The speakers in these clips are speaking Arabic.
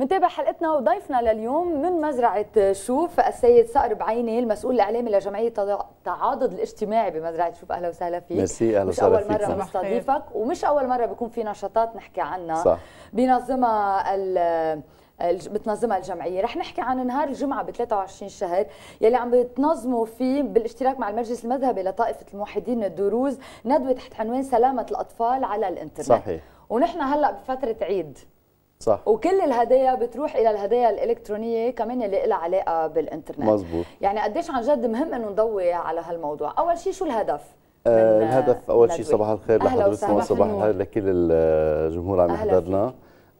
منتابع حلقتنا وضيفنا لليوم من مزرعة شوف السيد صقر بعيني المسؤول الإعلامي لجمعية التعاضد الاجتماعي بمزرعة شوف أهلا وسهلا فيك ميرسي أهلا وسهلا فيك مش أول مرة بنستضيفك ومش أول مرة بيكون في نشاطات نحكي عنها صح بينظمها بتنظمها الجمعية رح نحكي عن نهار الجمعة ب 23 شهر يلي عم بتنظموا فيه بالاشتراك مع المجلس المذهبي لطائفة الموحدين الدروز ندوة تحت عنوان سلامة الأطفال على الإنترنت صحيح ونحن هلأ بفترة عيد صح وكل الهدايا بتروح الى الهدايا الالكترونيه كمان اللي لها علاقه بالانترنت مزبوط يعني قديش عن جد مهم انه نضوي على هالموضوع اول شيء شو الهدف آه الهدف اول شيء صباح الخير لحضرتكم وصباح الخير لكل الجمهور عم يحضرنا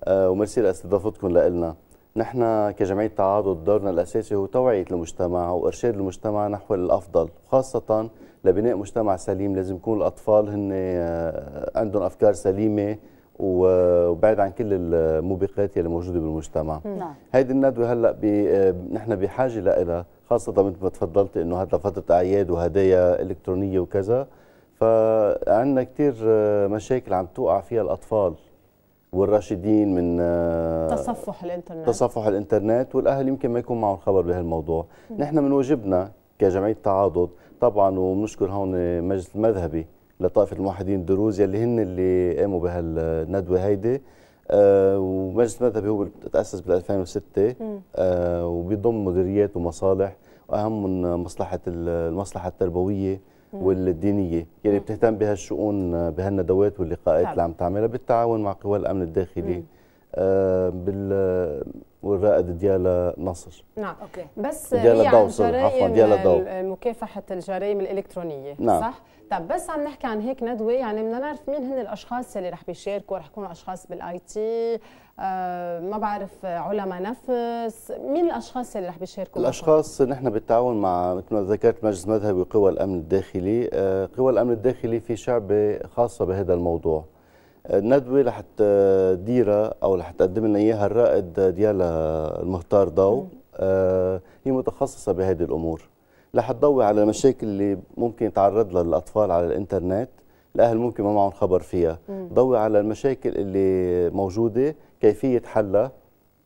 آه وميرسي لاستضافتكم لنا نحن كجمعيه تعاضد دورنا الاساسي هو توعيه المجتمع وارشاد المجتمع نحو الافضل خاصه لبناء مجتمع سليم لازم يكون الاطفال هن آه، عندهم افكار سليمه وبعد عن كل الموبقات اللي موجوده بالمجتمع نعم. نعم هيدي الندوه هلا آه، نحن بحاجه لها خاصه مثل ما تفضلت انه هذا فتره اعياد وهدايا الكترونيه وكذا فعندنا كثير آه، مشاكل عم توقع فيها الاطفال والراشدين من آه، تصفح الانترنت تصفح الانترنت والاهل يمكن ما يكون معهم خبر بهالموضوع نحن من واجبنا كجمعيه تعاضد طبعا وبنشكر هون مجلس المذهبي لطائفه الموحدين دروز يلي هن اللي قاموا بهالندوه هيدي آه، ومجلس مذهبي هو تاسس بال 2006 آه، وبيضم مديريات ومصالح واهم من مصلحه المصلحه التربويه والدينيه يلي بتهتم بهالشؤون بهالندوات واللقاءات اللي عم تعملها بالتعاون مع قوى الامن الداخلي مم. آه، بال والرائد ديالا نصر نعم اوكي بس هي عن جرائم مكافحه الجرائم الالكترونيه نعم. صح طب بس عم نحكي عن هيك ندوه يعني بدنا نعرف مين هن الاشخاص اللي رح بيشاركوا رح يكونوا اشخاص بالاي تي آه ما بعرف علماء نفس مين الاشخاص اللي رح بيشاركوا الاشخاص نحن بالتعاون مع مثل ما ذكرت مجلس مذهبي وقوى الامن الداخلي آه قوى الامن الداخلي في شعبه خاصه بهذا الموضوع ندوه رح تديرها او رح تقدم لنا اياها الرائد ديالها المختار ضو آه هي متخصصه بهذه الامور رح تضوي على المشاكل اللي ممكن يتعرض لها الاطفال على الانترنت الاهل ممكن ما معهم خبر فيها ضوي على المشاكل اللي موجوده كيفيه حلها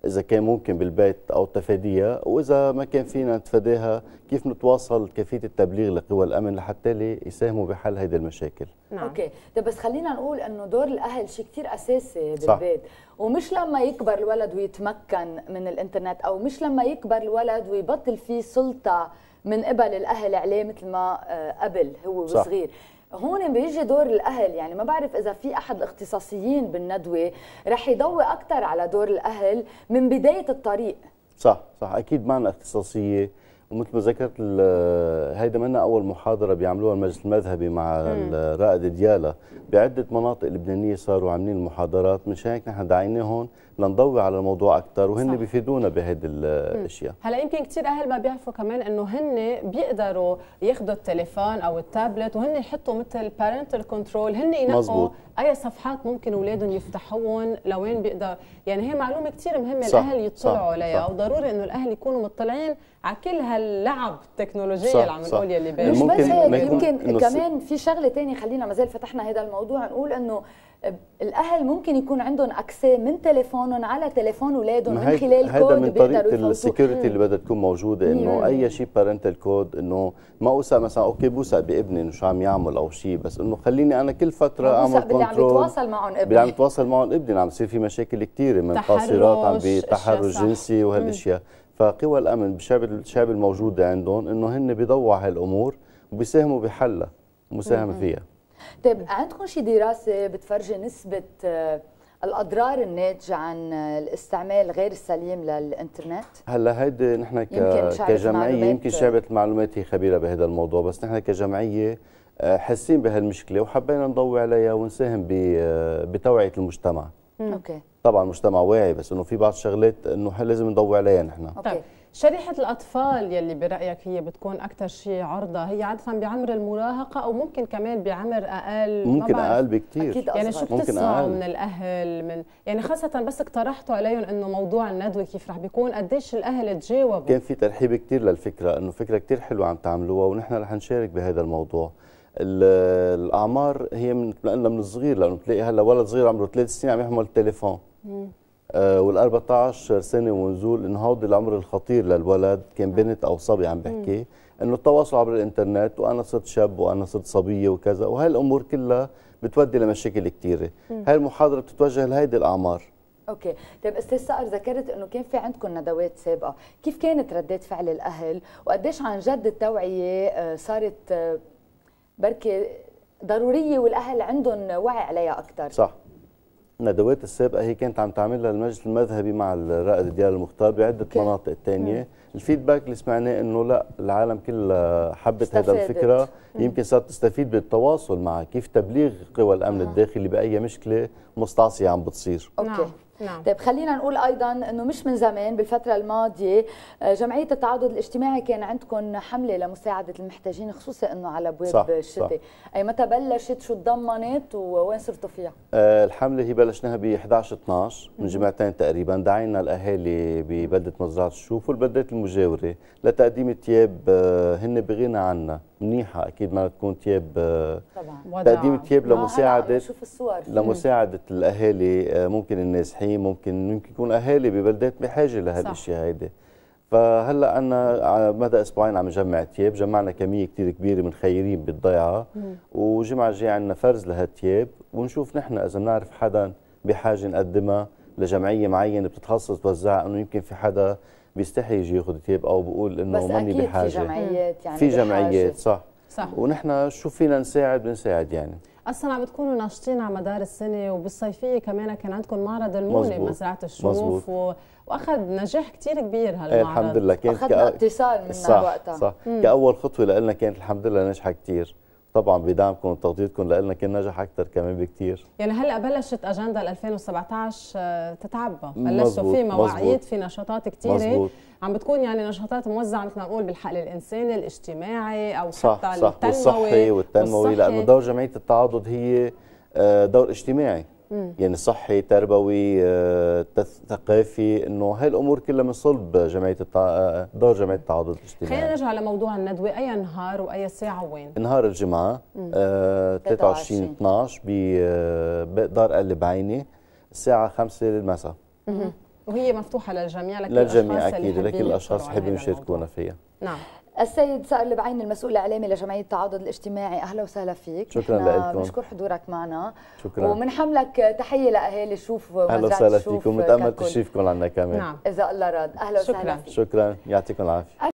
اذا كان ممكن بالبيت او تفاديها واذا ما كان فينا نتفاداها كيف نتواصل كيفيه التبليغ لقوى الامن لحتى لي يساهموا بحل هيدي المشاكل نعم. اوكي طيب بس خلينا نقول انه دور الاهل شيء كثير اساسي بالبيت صح. ومش لما يكبر الولد ويتمكن من الانترنت او مش لما يكبر الولد ويبطل فيه سلطه من قبل الاهل عليه مثل ما آه، قبل هو وصغير صح. هون بيجي دور الاهل يعني ما بعرف اذا في احد الاختصاصيين بالندوه رح يضوي اكثر على دور الاهل من بدايه الطريق صح صح اكيد معنا اختصاصيه ومثل ما ذكرت هيدا منا اول محاضره بيعملوها المجلس المذهبي مع الرائد ديالا بعده مناطق لبنانيه صاروا عاملين محاضرات مش هيك نحن دعيناهم لنضوي على الموضوع اكثر وهن صح. بيفيدونا بهيدي الاشياء هلا يمكن كثير اهل ما بيعرفوا كمان انه هن بيقدروا ياخذوا التليفون او التابلت وهن يحطوا مثل بارنتال كنترول هن ينقوا اي صفحات ممكن اولادهم يفتحوهم لوين بيقدر يعني هي معلومه كثير مهمه صح. الاهل يطلعوا عليها وضروري انه الاهل يكونوا مطلعين على كل هاللعب التكنولوجيه صح. اللي عم نقول يلي بين مش بس هيك يمكن كمان في شغله ثانيه خلينا ما زال فتحنا هذا الموضوع نقول انه الاهل ممكن يكون عندهم اكسي من تليفون اعينهم على تليفون اولادهم من خلال هيدا كود من طريقه السكيورتي اللي بدها تكون موجوده انه اي شيء بارنتال كود انه ما اوسع مثلا اوكي بوسع بابني انه شو عم يعمل او شيء بس انه خليني انا كل فتره اعمل كنترول بدي عم يتواصل معهم ابني بدي عم يتواصل معهم ابني عم يصير في مشاكل كثيره من قاصرات عم بتحرش جنسي وهالاشياء فقوى الامن بالشعب الشعب الموجوده عندهم انه هن بيضوعوا هالامور وبيساهموا بحلها مساهمه فيها طيب عندكم شي دراسه بتفرجي نسبه آه، الاضرار الناتجه عن الاستعمال غير السليم للانترنت هلا هيدي نحن كجمعيه يمكن شعبه المعلومات هي خبيره بهذا الموضوع بس نحن كجمعيه آه، حاسين بهالمشكله وحبينا نضوي عليها ونساهم آه، بتوعيه المجتمع اوكي طبعا المجتمع واعي بس انه في بعض الشغلات انه لازم نضوي عليها نحن اوكي طيب. شريحة الأطفال يلي برأيك هي بتكون أكثر شيء عرضة هي عادة بعمر المراهقة أو ممكن كمان بعمر أقل ممكن أقل بكثير أكيد يعني شو بتسمعوا من الأهل من يعني خاصة بس اقترحتوا عليهم إنه موضوع الندوة كيف رح بيكون قديش الأهل تجاوبوا كان في ترحيب كثير للفكرة إنه فكرة كثير حلوة عم تعملوها ونحن رح نشارك بهذا الموضوع الأعمار هي من قلنا من الصغير لأنه بتلاقي هلا ولد صغير عمره ثلاث سنين عم يحمل تليفون آه، وال 14 سنه ونزول انه هود العمر الخطير للولد كان نعم. بنت او صبي عم بحكي انه التواصل عبر الانترنت وانا صرت شاب وانا صرت صبيه وكذا وهي الامور كلها بتودي لمشاكل كثيره هاي المحاضره بتتوجه لهيدي الاعمار اوكي طيب استاذ سقر ذكرت انه كان في عندكم ندوات سابقه كيف كانت ردات فعل الاهل وقديش عن جد التوعيه آه، صارت آه، بركي ضروريه والاهل عندهم وعي عليها اكثر صح ندوات السابقه هي كانت عم تعملها المجلس المذهبي مع الرائد ديال المختار بعده okay. مناطق ثانيه الفيدباك اللي سمعناه انه لا العالم كلها حبت هذا الفكره يمكن صارت تستفيد بالتواصل مع كيف تبليغ قوى الامن آه. الداخلي باي مشكله مستعصيه عم بتصير نعم. اوكي okay. نعم. طيب خلينا نقول ايضا انه مش من زمان بالفتره الماضيه آه، جمعيه التعاضد الاجتماعي كان عندكم حمله لمساعده المحتاجين خصوصا انه على ابواب الشتاء اي متى بلشت شو تضمنت ووين صرتوا فيها آه الحمله هي بلشناها ب 11 12 من جمعتين تقريبا دعينا الاهالي ببلده مزرعه الشوف والبلدات المجاوره لتقديم الثياب آه، هن بغنى عنا منيحه اكيد ما تكون تياب آه، طبعا تقديم تياب لمساعده الصور لمساعده الاهالي آه، ممكن النازحين ممكن ممكن يكون اهالي ببلدات بحاجه لهالاشياء هيدي فهلا عنا على مدى اسبوعين عم نجمع تياب جمعنا كميه كثير كبيره من خيرين بالضيعه والجمعه الجايه عندنا فرز لهالتياب ونشوف نحن اذا بنعرف حدا بحاجه نقدمها لجمعيه معينه بتتخصص توزعها انه يمكن في حدا بيستحي يجي ياخذ كتاب او بقول انه ماني بحاجه بس اكيد في جمعيات يعني في جمعيات صح صح ونحن شو فينا نساعد بنساعد يعني اصلا عم بتكونوا ناشطين على مدار السنه وبالصيفيه كمان كان عندكم معرض المونه بمزرعه الشوف مزبوط. و... واخذ نجاح كثير كبير إيه، هالمعرض الحمد لله كانت اخذنا كأ... اتصال من صح وقتها صح مم. كاول خطوه لنا كانت الحمد لله ناجحه كثير طبعا بدعمكم وتغطيتكم لنا كان نجح اكثر كمان بكثير يعني هلا بلشت اجنده 2017 آه، تتعبى بلشتوا في مواعيد في نشاطات كثيره عم بتكون يعني نشاطات موزعه مثل ما نقول بالحقل الانساني الاجتماعي او صح حتى صح التنموي والصحي والتنموي والصحي لانه دور جمعيه التعاضد هي آه، دور اجتماعي مم. يعني صحي تربوي آه، ثقافي انه هاي الامور كلها من صلب جمعيه التع... آه، دور جمعيه التعاضد الاجتماعي خلينا نرجع لموضوع الندوه اي نهار واي ساعه وين نهار الجمعه آه 23 12 بدار قلب عيني الساعه 5 المساء وهي مفتوحه للجميع لكل للجميع اكيد لكل الاشخاص اللي حابين يشاركونا فيها نعم السيد سائر البعين المسؤول الاعلامي لجمعيه التعاضد الاجتماعي اهلا وسهلا فيك شكرا لكم بنشكر آه، حضورك معنا شكرا وبنحملك تحيه لاهالي شوف اهلا وسهلا فيكم متامل تشريفكم عنا كمان نعم اذا الله راد اهلا وسهلا شكرا شكرا يعطيكم العافيه